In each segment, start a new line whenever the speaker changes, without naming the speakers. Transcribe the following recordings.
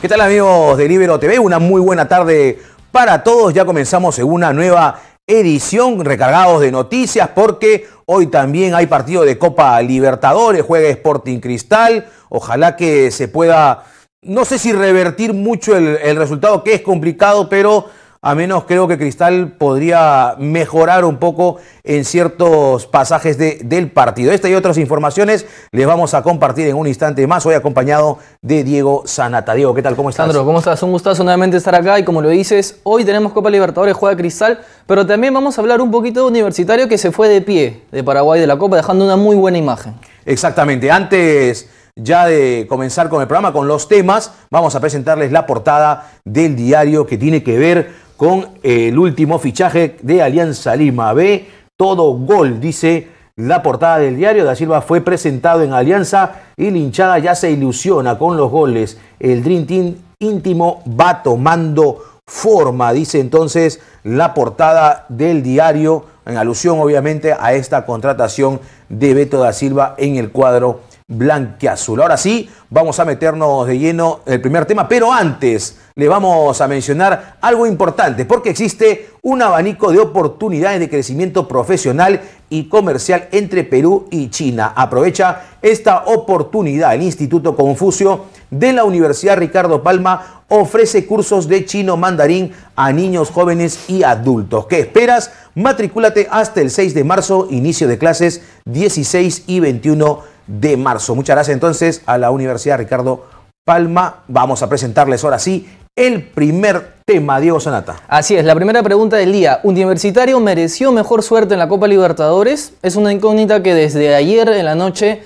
¿Qué tal amigos de Libero TV? Una muy buena tarde para todos. Ya comenzamos en una nueva edición recargados de noticias porque hoy también hay partido de Copa Libertadores, juega Sporting Cristal. Ojalá que se pueda, no sé si revertir mucho el, el resultado que es complicado, pero a menos creo que Cristal podría mejorar un poco en ciertos pasajes de, del partido. Esta y otras informaciones les vamos a compartir en un instante más. Hoy acompañado de Diego Sanata. Diego,
¿qué tal? ¿Cómo estás? Sandro, ¿cómo estás? Un gustazo nuevamente estar acá y como lo dices, hoy tenemos Copa Libertadores, juega Cristal, pero también vamos a hablar un poquito de Universitario que se fue de pie de Paraguay de la Copa, dejando una muy buena imagen. Exactamente. Antes ya de comenzar con el programa, con los temas, vamos
a presentarles la portada del diario que tiene que ver con el último fichaje de Alianza Lima B. Todo gol, dice la portada del diario. Da Silva fue presentado en Alianza y Linchada ya se ilusiona con los goles. El Dream Team íntimo va tomando forma, dice entonces la portada del diario, en alusión obviamente a esta contratación de Beto da Silva en el cuadro blanqueazul. Ahora sí, vamos a meternos de lleno el primer tema, pero antes le vamos a mencionar algo importante, porque existe un abanico de oportunidades de crecimiento profesional y comercial entre Perú y China. Aprovecha esta oportunidad. El Instituto Confucio de la Universidad Ricardo Palma ofrece cursos de chino mandarín a niños, jóvenes y adultos. ¿Qué esperas? Matricúlate hasta el 6 de marzo, inicio de clases 16 y 21 de marzo. Muchas gracias entonces a la Universidad Ricardo Palma. Vamos a presentarles ahora sí el primer tema, Diego Sonata.
Así es, la primera pregunta del día. ¿Universitario mereció mejor suerte en la Copa Libertadores? Es una incógnita que desde ayer en la noche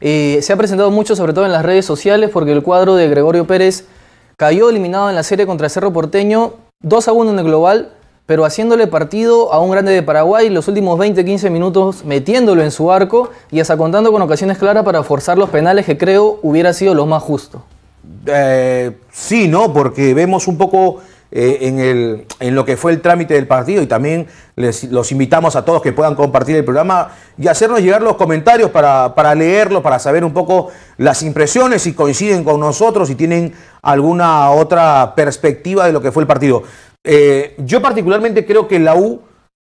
eh, se ha presentado mucho, sobre todo en las redes sociales, porque el cuadro de Gregorio Pérez cayó eliminado en la serie contra Cerro Porteño 2 a 1 en el global pero haciéndole partido a un grande de Paraguay los últimos 20-15 minutos metiéndolo en su arco y hasta contando con ocasiones claras para forzar los penales que creo hubiera sido lo más justo. Eh,
sí, ¿no? Porque vemos un poco eh, en, lo que fue el trámite del partido y también les, los invitamos a todos que puedan compartir el programa y hacernos llegar los comentarios para, para leerlos, para saber un poco las impresiones, si coinciden con nosotros, si tienen alguna otra perspectiva de lo que fue el partido. Eh, yo particularmente creo que la U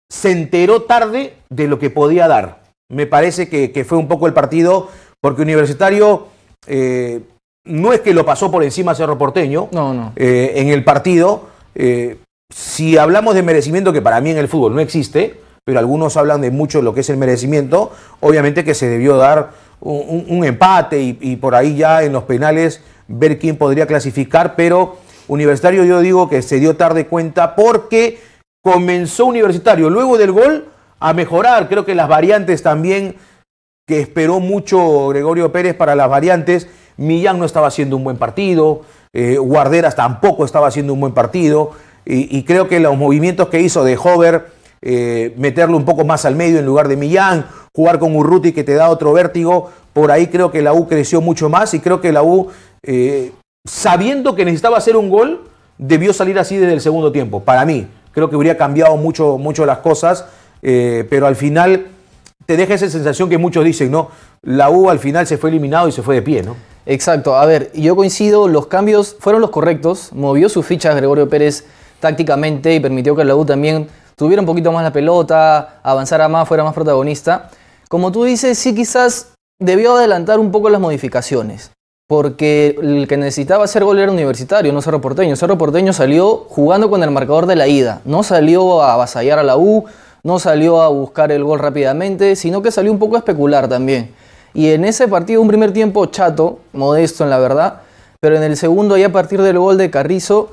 se enteró tarde de lo que podía dar. Me parece que, fue un poco el partido, porque Universitario eh, no es que lo pasó por encima Cerro
Porteño no, no.
Eh, en el partido. si hablamos de merecimiento, que para mí en el fútbol no existe, pero algunos hablan de mucho lo que es el merecimiento, obviamente que se debió dar un, empate y por ahí ya en los penales ver quién podría clasificar, pero Universitario yo digo que se dio tarde cuenta porque comenzó Universitario luego del gol a mejorar. Creo que las variantes también, que esperó mucho Gregorio Pérez para las variantes, Millán no estaba haciendo un buen partido, eh, Guarderas tampoco estaba haciendo un buen partido y, creo que los movimientos que hizo de Hover, eh, meterlo un poco más al medio en lugar de Millán, jugar con Urruti que te da otro vértigo, por ahí creo que la U creció mucho más y creo que la U eh, sabiendo que necesitaba hacer un gol, debió salir así desde el segundo tiempo. Para mí, creo que hubiera cambiado mucho, mucho las cosas, eh, pero al final te deja esa sensación que muchos dicen, ¿no?
La U al final se fue eliminado y se fue de pie, ¿no? Exacto, a ver, yo coincido, los cambios fueron los correctos, movió sus fichas Gregorio Pérez tácticamente y permitió que la U también tuviera un poquito más la pelota, avanzara más, fuera más protagonista. Como tú dices, sí quizás debió adelantar un poco las modificaciones porque el que necesitaba ser gol era universitario, no Cerro Porteño. Cerro Porteño salió jugando con el marcador de la ida, no salió a avasallar a la U, no salió a buscar el gol rápidamente, sino que salió un poco a especular también. Y en ese partido, un primer tiempo chato, modesto en la verdad, pero en el segundo, ahí a partir del gol de Carrizo,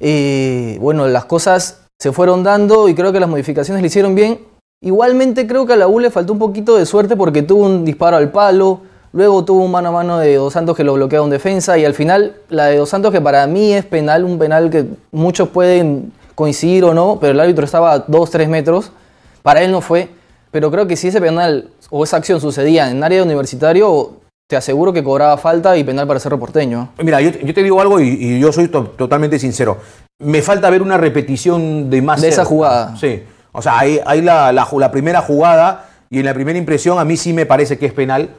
eh, bueno, las cosas se fueron dando y creo que las modificaciones le hicieron bien. Igualmente creo que a la U le faltó un poquito de suerte porque tuvo un disparo al palo, Luego tuvo un mano a mano de Dos Santos que lo bloquea en defensa. Y al final, la de Dos Santos, que para mí es penal, un penal que muchos pueden coincidir o no, pero el árbitro estaba a 2-3 metros. Para él no fue. Pero creo que si ese penal o esa acción sucedía en área universitario, te aseguro que cobraba falta y penal para ser Porteño.
Mira, yo, te digo algo y, yo soy totalmente sincero. Me falta ver una repetición de más. De esa jugada. Sí. O sea, hay, la primera jugada y en la primera impresión a mí sí me parece que es penal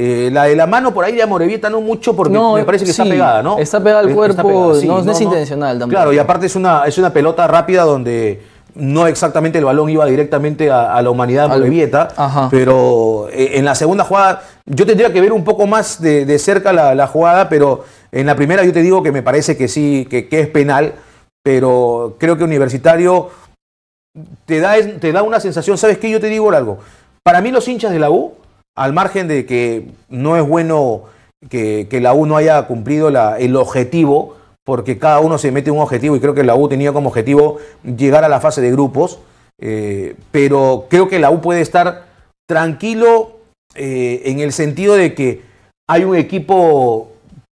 eh, la de la mano por ahí de Amorevieta no mucho porque me parece que está pegada, ¿no? Está pegada al eh, cuerpo, no, es intencional tampoco. Claro, y aparte es una, es una pelota rápida donde no exactamente el balón iba directamente a, la humanidad de pero eh, en la segunda jugada, yo tendría que ver un poco más de, cerca la, jugada, pero en la primera yo te digo que me parece que sí, que, es penal, pero creo que Universitario te da, te da una sensación, ¿sabes qué? Yo te digo algo, para mí los hinchas de la U al margen de que no es bueno que, la U no haya cumplido el objetivo, porque cada uno se mete un objetivo y creo que la U tenía como objetivo llegar a la fase de grupos, eh, pero creo que la U puede estar tranquilo eh, en el sentido de que hay un equipo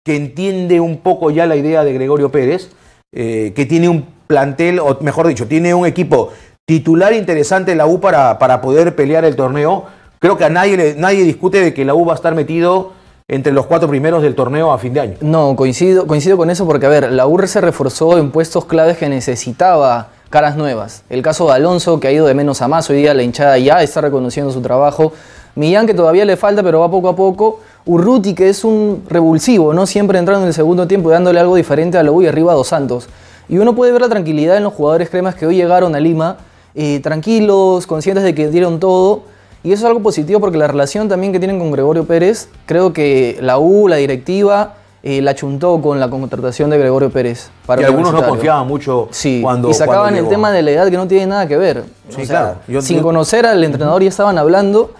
que entiende un poco ya la idea de Gregorio Pérez, eh, que tiene un plantel, o mejor dicho, tiene un equipo titular interesante en la U para, para poder pelear el torneo Creo que a nadie, nadie discute de que la U va a estar metido entre los
cuatro primeros del torneo a fin de año. No, coincido, coincido con eso porque, a ver, la UR se reforzó en puestos claves que necesitaba caras nuevas. El caso de Alonso, que ha ido de menos a más, hoy día la hinchada ya está reconociendo su trabajo. Millán, que todavía le falta, pero va poco a poco. Urruti, que es un revulsivo, ¿no? Siempre entrando en el segundo tiempo y dándole algo diferente a la U y arriba a Dos Santos. Y uno puede ver la tranquilidad en los jugadores cremas que hoy llegaron a Lima, eh, tranquilos, conscientes de que dieron todo y eso es algo positivo porque la relación también que tienen con Gregorio Pérez, creo que la U, la directiva, eh, la chuntó con la contratación de Gregorio Pérez. Para y algunos no confiaban mucho cuando. Y sacaban el tema de la edad que no tiene nada que ver. claro. sin conocer al entrenador ya estaban hablando,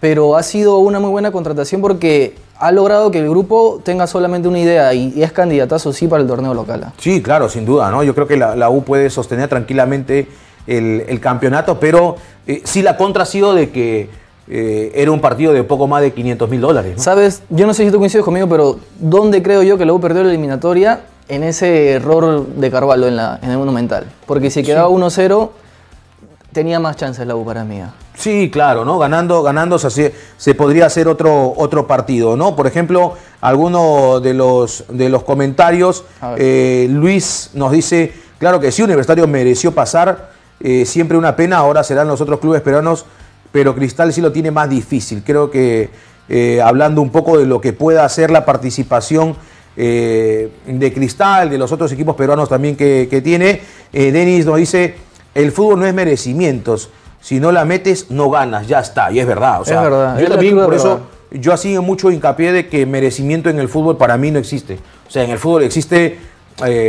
pero ha sido una muy buena contratación porque ha logrado que el grupo tenga solamente una idea y, es candidatazo sí para el torneo local. ¿ah?
Sí, claro, sin duda, ¿no? Yo creo que la U puede sostener tranquilamente el, campeonato, pero si eh, sí la contra ha sido de que eh, era un partido de poco más de 500
mil dólares. Sabes, yo no sé si tú coincides conmigo, pero ¿dónde creo yo que la U perdió la eliminatoria? En ese error de Carvalho en, el Monumental. Porque si quedaba 1-0, tenía más chances la U para mí.
Sí, claro, ¿no? Ganando, ganando se, se, podría hacer otro, otro partido, ¿no? Por ejemplo, alguno de los, de los comentarios, eh, Luis nos dice, claro que sí, Universitario mereció pasar, eh, siempre una pena, ahora serán los otros clubes peruanos, pero Cristal sí lo tiene más difícil. Creo que eh, hablando un poco de lo que pueda hacer la participación eh, de Cristal, de los otros equipos peruanos también que, tiene, Denis nos dice, el fútbol no es merecimientos, si no la metes no ganas, ya está, y es verdad. O sea, Yo también por eso... Yo así mucho hincapié de que merecimiento en el fútbol para mí no existe. O sea, en el fútbol existe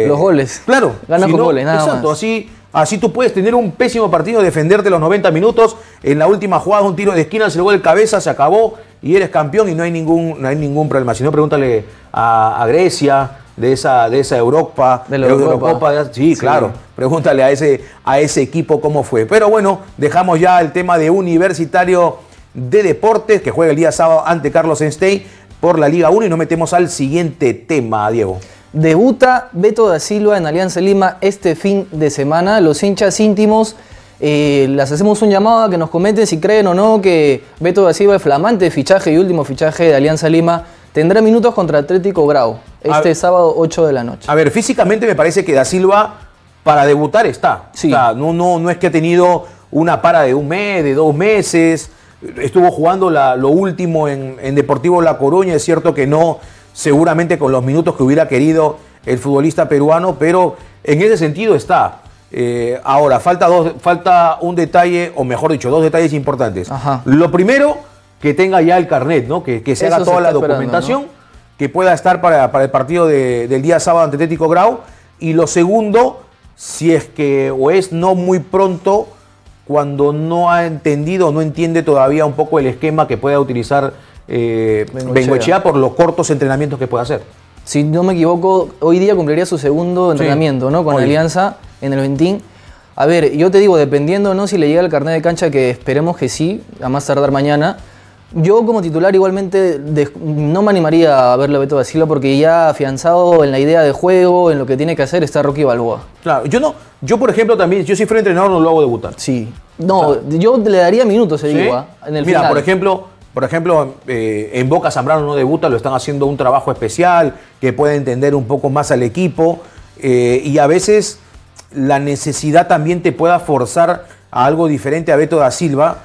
los goles. Claro. Gana con goles, nada Exacto, más. así Así tú puedes tener un pésimo partido, defenderte los 90 minutos, en la última jugada un tiro de esquina, se le el cabeza, se acabó y eres campeón y no hay ningún, hay ningún problema. Si no, pregúntale a, Grecia, de esa, de esa Europa, de la Europa. sí, claro. Pregúntale a ese, a ese equipo cómo fue. Pero bueno, dejamos ya el tema de Universitario de Deportes, que juega el día sábado ante
Carlos Enstey por la Liga 1 y nos metemos al siguiente tema, Diego. Debuta Beto da Silva en Alianza Lima este fin de semana. Los hinchas íntimos eh, las hacemos un llamado a que nos comenten si creen o no que Beto da Silva, el flamante fichaje y último fichaje de Alianza Lima, tendrá minutos contra Atlético Grau este sábado 8 de la noche. A
ver, físicamente me parece que da Silva para debutar está. no, no, no es que ha tenido una para de un mes, de dos meses. Estuvo jugando lo último en Deportivo La Coruña, es cierto que no seguramente con los minutos que hubiera querido el futbolista peruano, pero en ese sentido está. Eh, ahora, falta, dos, falta un detalle, o mejor dicho, dos detalles importantes. Lo primero, que tenga ya el carnet, ¿no? que, se haga toda la documentación, que pueda estar para, el partido del día sábado ante Tético Grau. Y lo segundo, si es que o es no muy pronto, cuando no ha entendido, o no entiende todavía un poco el esquema que pueda utilizar
eh, Bengochea. por los cortos entrenamientos que puede hacer. Si no me equivoco, hoy día cumpliría su segundo entrenamiento, ¿no? Con Alianza en el Ventín. A ver, yo te digo, dependiendo, ¿no? Si le llega el carnet de cancha, que esperemos que sí, a más tardar mañana. Yo como titular igualmente no me animaría a verlo a Beto Basilo porque ya afianzado en la idea de juego, en lo que tiene que hacer, está Rocky Balboa.
Claro, yo no, yo por ejemplo también, yo si fuera entrenador no lo hago debutar. Sí.
No, yo le daría minutos a igual ah, en el Mira, por
ejemplo, por ejemplo, eh, en Boca Zambrano no debuta, lo están haciendo un trabajo especial, que pueda entender un poco más al equipo. Eh, y a veces la necesidad también te pueda forzar a algo diferente a Beto da Silva.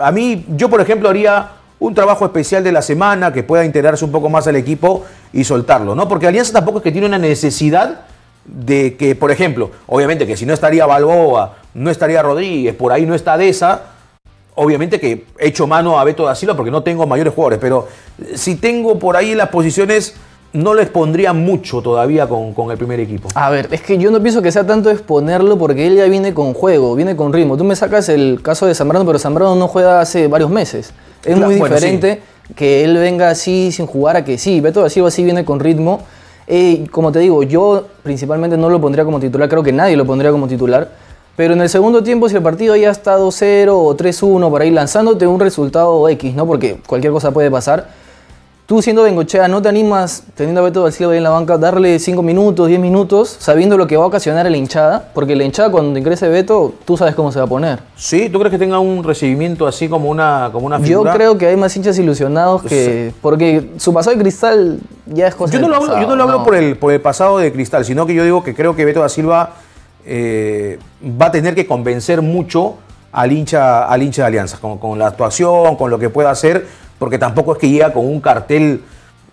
a mí, yo por ejemplo haría un trabajo especial de la semana que pueda integrarse un poco más al equipo y soltarlo, ¿no? Porque Alianza tampoco es que tiene una necesidad de que, por ejemplo, obviamente que si no estaría Balboa, no estaría Rodríguez, por ahí no está Deza, obviamente que echo mano a Beto da Asilo porque no tengo mayores jugadores, pero si tengo por ahí las posiciones, no lo expondría mucho todavía con, el primer equipo.
A ver, es que yo no pienso que sea tanto exponerlo porque él ya viene con juego, viene con ritmo. Tú me sacas el caso de Zambrano, pero Zambrano no juega hace varios meses. Es muy diferente que él venga así sin jugar a que sí. Beto da Asilo así viene con ritmo. Eh, como te digo, yo principalmente no lo pondría como titular, creo que nadie lo pondría como titular pero en el segundo tiempo, si el partido ya está estado 0 o 3-1 para ir lanzándote un resultado X, ¿no? Porque cualquier cosa puede pasar. Tú siendo Bengochea, ¿no te animas, teniendo a Beto Silva ahí en la banca, darle 5 minutos, 10 minutos, sabiendo lo que va a ocasionar a la hinchada? Porque la hinchada cuando ingrese Beto, tú sabes cómo se va a poner. Sí, ¿tú crees que tenga un recibimiento así como una, como una Yo creo que hay más hinchas ilusionados que... Porque su pasado de cristal ya es cosa Yo no lo hablo, yo no lo hablo por,
el, por el pasado de cristal, sino que yo digo que creo que Beto da Silva eh, va a tener que convencer mucho al hincha, al hincha de Alianza, con, la actuación, con lo que pueda hacer, porque tampoco es que llega con un cartel,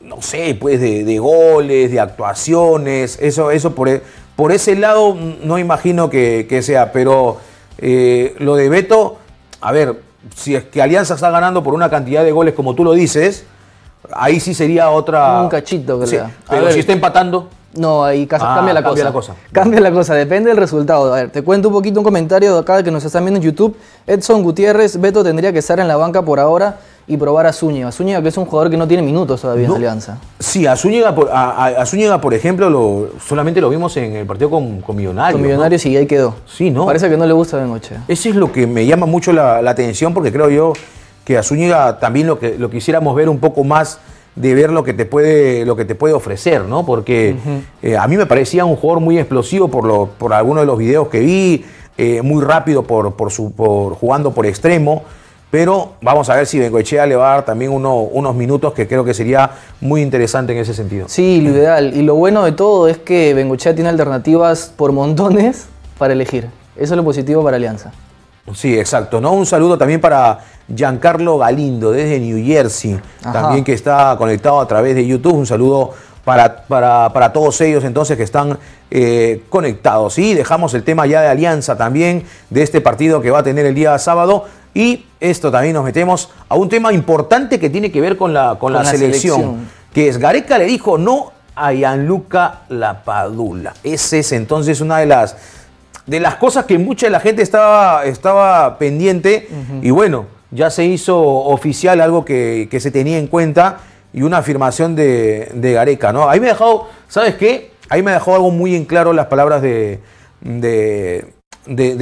no sé, pues de, goles, de actuaciones, eso, eso por, e, por ese lado no imagino que, sea, pero eh, lo de Beto, a ver, si es que Alianza está ganando por una cantidad de goles como tú lo dices, ahí sí sería
otra... Un cachito, que sea pero si está
empatando... No, ahí ah, cambia, la, cambia cosa. la cosa.
Cambia la cosa, depende del resultado. A ver, te cuento un poquito un comentario de acá que nos están viendo en YouTube. Edson Gutiérrez, Beto tendría que estar en la banca por ahora y probar a Zúñiga. Zúñiga que es un jugador que no tiene minutos todavía en Alianza.
Sí, a Zúñiga, por, por ejemplo, solamente lo vimos en el partido con, con Millonarios. Con Millonarios
y ahí quedó. Sí, ¿no? Parece que no le gusta noche
Eso es lo que me llama mucho la, atención porque creo yo que a Zúñiga también lo, que, lo quisiéramos ver un poco más de ver lo que te puede, lo que te puede ofrecer, ¿no? Porque eh, a mí me parecía un jugador muy explosivo por, lo, por algunos de los videos que vi, eh, muy rápido por, por, su, por jugando por extremo. Pero vamos a ver si Bengoechea le va a dar también unos minutos que creo que sería muy interesante en ese sentido.
Sí, lo ideal. Y lo bueno de todo es que Bengoechea tiene alternativas por montones para elegir. Eso es lo positivo para Alianza. Sí, exacto.
¿no? Un saludo también
para Giancarlo Galindo desde New Jersey, también que
está conectado a través de YouTube. Un saludo para, para, todos ellos entonces que están eh, conectados. Y dejamos el tema ya de alianza también de este partido que va a tener el día sábado. Y esto también nos metemos a un tema importante que tiene que ver con la, con, la, selección, Que es Gareca le dijo no a Gianluca Lapadula. Ese es entonces una de las de las cosas que mucha de la gente estaba, estaba pendiente y bueno, ya se hizo oficial algo que, se tenía en cuenta y una afirmación de, Gareca, ¿no? Ahí me ha dejado, ¿sabes qué? Ahí me ha dejado algo muy en claro las palabras de, de,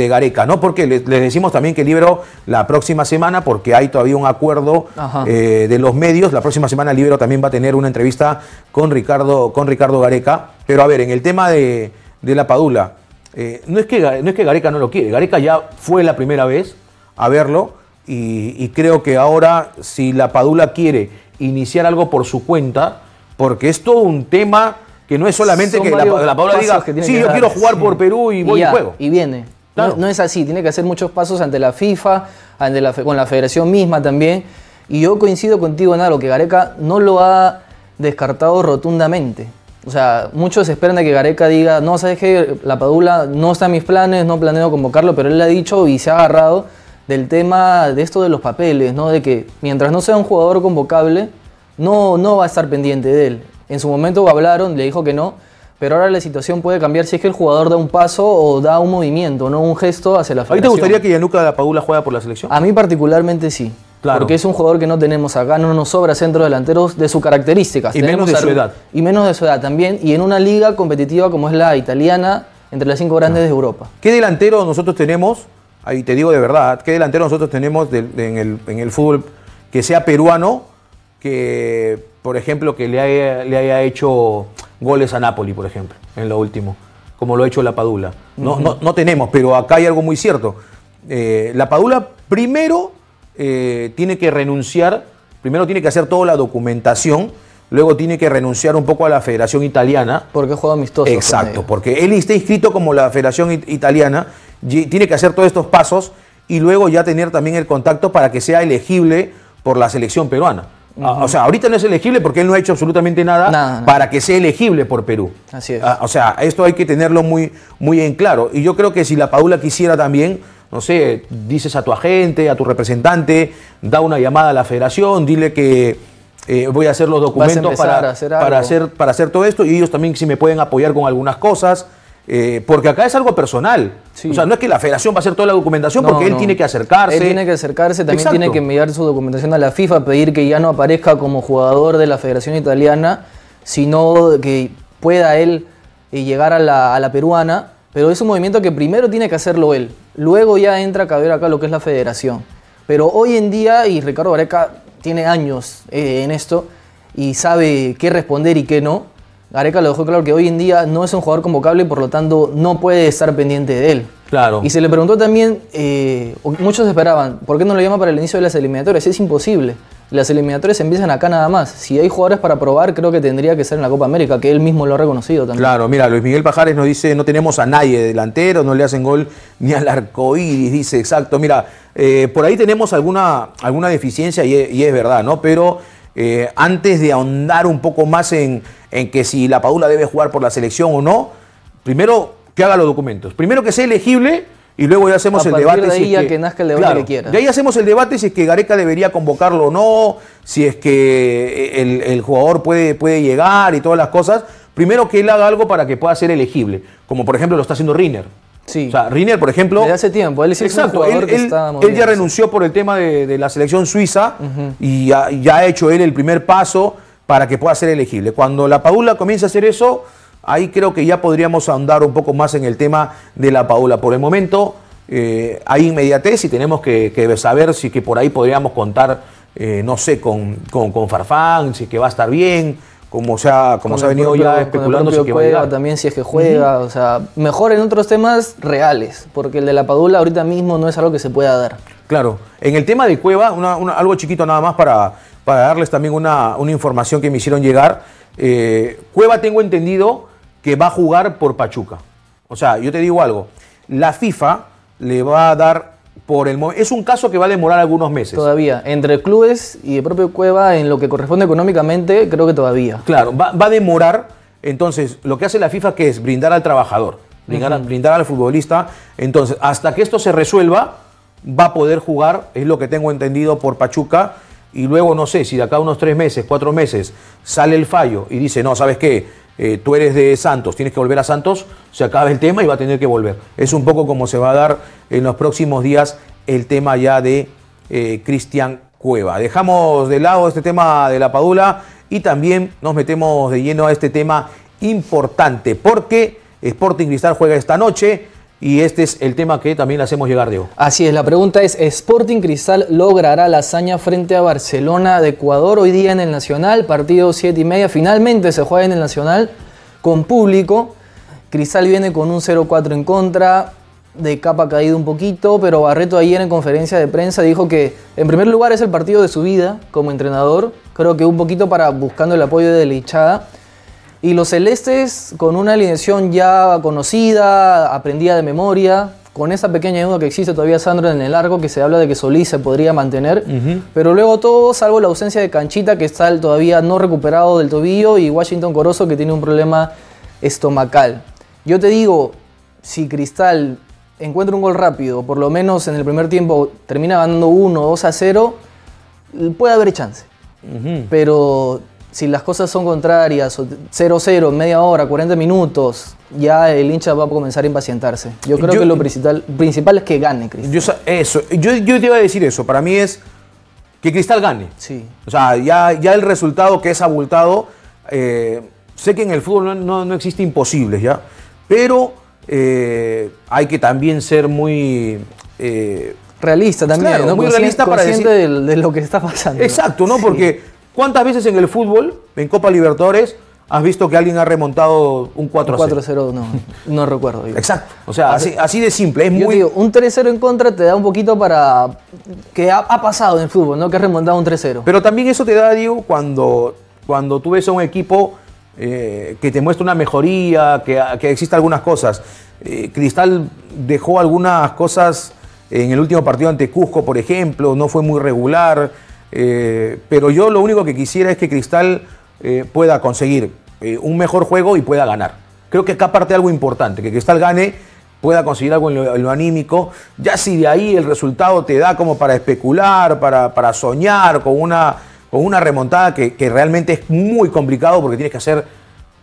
Gareca, ¿no? Porque les, decimos también que libro la próxima semana, porque hay todavía un acuerdo eh, de los medios, la próxima semana libro también va a tener una entrevista con Ricardo, con Ricardo Gareca, pero a ver, en el tema de, de la Padula, eh, no, es que, no es que Gareca no lo quiere, Gareca ya fue la primera vez a verlo y, creo que ahora si la Padula quiere iniciar algo por su cuenta, porque es todo un tema que no es solamente que la, Padula diga, sí, yo quiero jugar por Perú y voy a juego.
Y viene. No, no, es así, tiene que hacer muchos pasos ante la FIFA, ante la, con la federación misma también. Y yo coincido contigo en algo, que Gareca no lo ha descartado rotundamente. O sea, muchos esperan de que Gareca diga, no, ¿sabes qué? La Padula no está en mis planes, no planeo convocarlo, pero él le ha dicho y se ha agarrado del tema de esto de los papeles, ¿no? De que mientras no sea un jugador convocable, no, no va a estar pendiente de él. En su momento hablaron, le dijo que no, pero ahora la situación puede cambiar si es que el jugador da un paso o da un movimiento, no un gesto hacia la federación. ¿A ti te gustaría que Yanuka Padula juegue por la selección? A mí particularmente sí. Porque es un jugador que no tenemos acá, no nos sobra centro delanteros de sus características. Y menos de su edad. Y menos de su edad también. Y en una liga competitiva como es la italiana, entre las cinco grandes de Europa.
¿Qué delantero nosotros tenemos? Ahí te digo de verdad, ¿qué delantero nosotros tenemos en, el, fútbol que sea peruano, que por ejemplo que le haya, hecho goles a Napoli, por ejemplo, en lo último, como lo ha hecho la Padula? No, no, tenemos, pero acá hay algo muy cierto. Eh, la Padula primero eh, tiene que renunciar, primero tiene que hacer toda la documentación, luego tiene que renunciar un poco a la Federación Italiana. Porque juega amistoso. Exacto, porque él está inscrito como la Federación Italiana, tiene que hacer todos estos pasos y luego ya tener también el contacto para que sea elegible por la selección peruana. O sea, ahorita no es elegible porque él no ha hecho absolutamente
nada,
para que sea elegible por Perú. Así es. Ah, o sea, esto hay que tenerlo muy, muy en claro. Y yo creo que si la Paula quisiera también, no sé, dices a tu agente, a tu representante, da una llamada a la federación, dile que eh, voy a hacer los documentos para hacer, para, hacer, todo esto y ellos también si me pueden apoyar con algunas cosas. Eh, porque acá es algo personal. O sea, no es que la federación va a hacer toda la documentación porque él tiene que
acercarse. Él tiene que acercarse, también tiene que enviar su documentación a la FIFA, pedir que ya no aparezca como jugador de la Federación Italiana, sino que pueda él eh, llegar a la peruana. Pero es un movimiento que primero tiene que hacerlo él. Luego ya entra a caber acá lo que es la federación. Pero hoy en día, y Ricardo Gareca tiene años eh, en esto y sabe qué responder y qué no, Gareca lo dejó claro que hoy en día no es un jugador convocable y por lo tanto no puede estar pendiente de él. Claro. Y se le preguntó también, eh, muchos esperaban, ¿por qué no lo llama para el inicio de las eliminatorias? Es imposible. Las eliminatorias empiezan acá nada más. Si hay jugadores para probar, creo que tendría que ser en la Copa América, que él mismo lo ha reconocido también.
Claro, mira, Luis Miguel Pajares nos dice, no tenemos a nadie delantero, no le hacen gol ni al arco iris, dice, exacto. Mira, eh, por ahí tenemos alguna, alguna deficiencia y, es verdad, ¿no? Pero eh, antes de ahondar un poco más en, en que si la paula debe jugar por la selección o no, primero que haga los documentos. Primero que sea elegible y luego ya hacemos el debate. ahí si que, hacemos el debate si es que Gareca debería convocarlo o no, si es que eh, el, jugador puede, puede llegar y todas las cosas. Primero que él haga algo para que pueda ser elegible, como por ejemplo lo está haciendo Rinner Sí. O sea, Riner, por ejemplo. hace tiempo, él es que él, ya renunció por el tema de, la selección suiza y ya, ha hecho él el primer paso para que pueda ser elegible. Cuando la paula comienza a hacer eso, Ahí creo que ya podríamos ahondar un poco más en el tema de la Paula. Por el momento eh, hay inmediatez y tenemos que, saber si que por ahí podríamos contar, eh, no sé, con, con, Farfán, si que va a estar bien, como se ha, como se ha venido ya especulando. Si que juega,
también si es que juega, o sea, mejor en otros temas reales, porque el de la Padula ahorita mismo no es algo que se pueda dar. Claro, en el tema de Cueva, algo chiquito nada más para, para darles también una,
una información que me hicieron llegar. Eh, Cueva tengo entendido que va a jugar por Pachuca. O sea, yo te digo algo, la FIFA le va a dar por
el es un caso que va a demorar algunos meses. Todavía, entre clubes y el propio Cueva, en lo que corresponde económicamente, creo que todavía. Claro, va, a demorar, entonces, lo que hace la FIFA que es brindar
al trabajador, brindar, brindar al futbolista, entonces, hasta que esto se resuelva, va a poder jugar, es lo que tengo entendido por Pachuca, y luego no sé, si de acá a unos tres meses, cuatro meses, sale el fallo y dice, no, ¿sabes qué? Eh, tú eres de Santos, tienes que volver a Santos, se acaba el tema y va a tener que volver. Es un poco como se va a dar en los próximos días el tema ya de eh, Cristian Cueva. Dejamos de lado este tema de la Padula y también nos metemos de lleno a este tema importante porque Sporting Cristal juega esta noche y este es el tema que también le hacemos llegar, Diego.
Así es, la pregunta es, ¿Sporting Cristal logrará la hazaña frente a Barcelona de Ecuador hoy día en el Nacional? Partido 7 y media, finalmente se juega en el Nacional con público. Cristal viene con un 0-4 en contra, de capa caído un poquito, pero Barreto ayer en conferencia de prensa dijo que en primer lugar es el partido de su vida como entrenador, creo que un poquito para buscando el apoyo de la hinchada y los celestes, con una alineación ya conocida, aprendida de memoria, con esa pequeña duda que existe todavía Sandro en el arco, que se habla de que Solís se podría mantener, pero luego todo, salvo la ausencia de Canchita, que está todavía no recuperado del tobillo, y Washington Coroso, que tiene un problema estomacal. Yo te digo, si Cristal encuentra un gol rápido, por lo menos en el primer tiempo termina ganando 1 2 a 0, puede haber chance. Pero si las cosas son contrarias, 0-0, media hora, 40 minutos, ya el hincha va a comenzar a impacientarse. Yo creo que lo principal, principal es que gane Cristal.
Yo, eso, yo, yo, te iba a decir eso, para mí es que Cristal gane. Sí. O sea, ya, ya el resultado que es abultado, eh, sé que en el fútbol no, no, existe imposible, ¿ya? Pero eh, hay que también ser muy... Eh,
realista también, ¿no? muy realista para decir... de,
lo que está pasando. Exacto, ¿no? Porque ¿Cuántas veces en el fútbol, en Copa Libertadores, has visto que alguien ha remontado un 4-0? 4-0, no, recuerdo. Exacto, o sea, así, de simple. Es muy...
un 3-0 en contra te da un poquito para... que ha, pasado en el fútbol, ¿no? Que has remontado un 3-0.
Pero también eso te da, digo, cuando, cuando tú ves a un equipo eh, que te muestra una mejoría, que, que algunas cosas. Eh, Cristal dejó algunas cosas en el último partido ante Cusco, por ejemplo, no fue muy regular eh, pero yo lo único que quisiera es que Cristal eh, pueda conseguir eh, un mejor juego y pueda ganar. Creo que acá parte algo importante, que Cristal gane, pueda conseguir algo en lo, anímico. Ya si de ahí el resultado te da como para especular, para, soñar con una, con una remontada que, que realmente es muy complicado porque tienes que hacer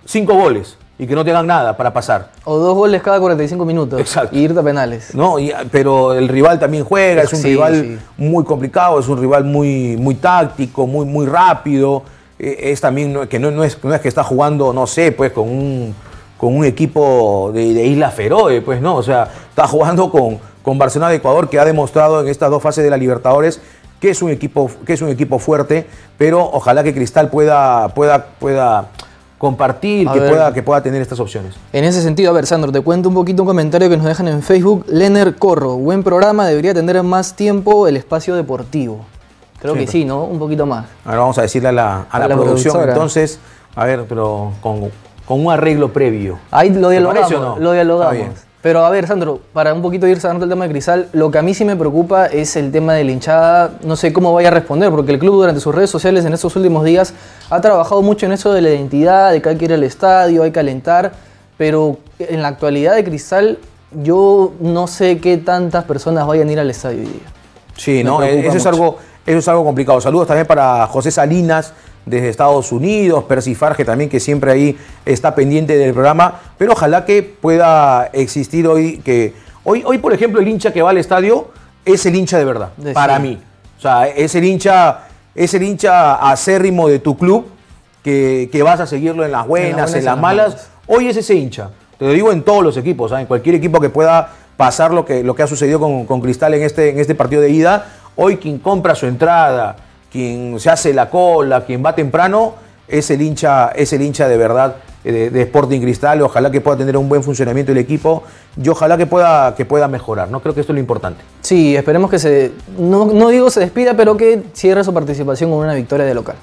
cinco goles y que no tengan nada para pasar.
O dos goles cada 45 minutos. Exacto. Y e irte a penales.
No, pero el rival también juega, es un rival muy complicado, es un rival muy, muy
táctico, muy, muy rápido.
E, es también que no, es, que está jugando, no sé, pues con un, con un equipo de, Isla Feroe, pues no, o sea, está jugando con, con Barcelona de Ecuador, que ha demostrado en estas dos fases de la Libertadores que es un equipo, que es un equipo fuerte, pero ojalá que Cristal pueda, pueda, pueda compartir, que pueda, que pueda tener estas opciones.
En ese sentido, a ver, Sandro, te cuento un poquito un comentario que nos dejan en Facebook. Lener Corro, buen programa, debería tener más tiempo el espacio deportivo. Creo que sí, ¿no? Un poquito más.
Ahora vamos a decirle a la, producción, entonces, a ver, pero con, un arreglo previo.
Ahí lo dialogamos. No? Lo dialogamos. Pero a ver, Sandro, para un poquito ir adelante el tema de Cristal lo que a mí sí me preocupa es el tema de la hinchada. No sé cómo vaya a responder, porque el club durante sus redes sociales en estos últimos días ha trabajado mucho en eso de la identidad, de que hay que ir al estadio, hay que alentar. Pero en la actualidad de Cristal yo no sé qué tantas personas vayan a ir al estadio hoy día.
Sí, no, e-, eso es, algo, eso es algo complicado. Saludos también para José Salinas, desde Estados Unidos, Percy Farge también que siempre ahí está pendiente del programa, pero ojalá que pueda existir hoy que hoy, hoy por ejemplo el hincha que va al estadio es el hincha de verdad, para mí. O sea, es el hincha es hincha acérrimo de tu club que, vas a seguirlo en las buenas, en, las, malas. Hoy es ese hincha. Te lo digo en todos los equipos, ¿ah? en cualquier equipo que pueda pasar lo que, lo que ha sucedido con, Cristal en este, en este partido de ida. Hoy quien compra su entrada, quien se hace la cola, quien va temprano, es el hincha, hincha de verdad eh, de, Sporting Cristal. Ojalá que pueda tener un buen
funcionamiento el equipo y ojalá que pueda, que pueda mejorar. No creo que esto es lo importante. Sí, esperemos que se, no, no digo se despida, pero que cierre su participación con una victoria de local.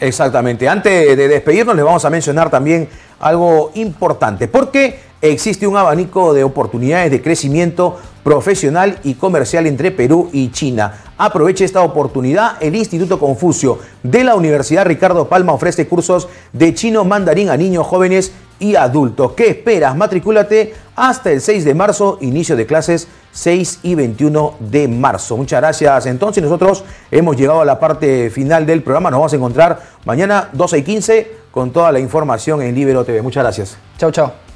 Exactamente.
Antes de despedirnos, le vamos a mencionar también algo importante, porque existe un abanico de oportunidades de crecimiento profesional y comercial entre Perú y China. Aproveche esta oportunidad. El Instituto Confucio de la Universidad Ricardo Palma ofrece cursos de chino mandarín a niños jóvenes y adultos. ¿Qué esperas? Matricúlate hasta el 6 de marzo, inicio de clases 6 y 21 de marzo. Muchas gracias. Entonces nosotros hemos llegado a la parte final del programa. Nos vamos a encontrar mañana 12 y 15 con toda la información en Libero TV. Muchas gracias. Chao, chao.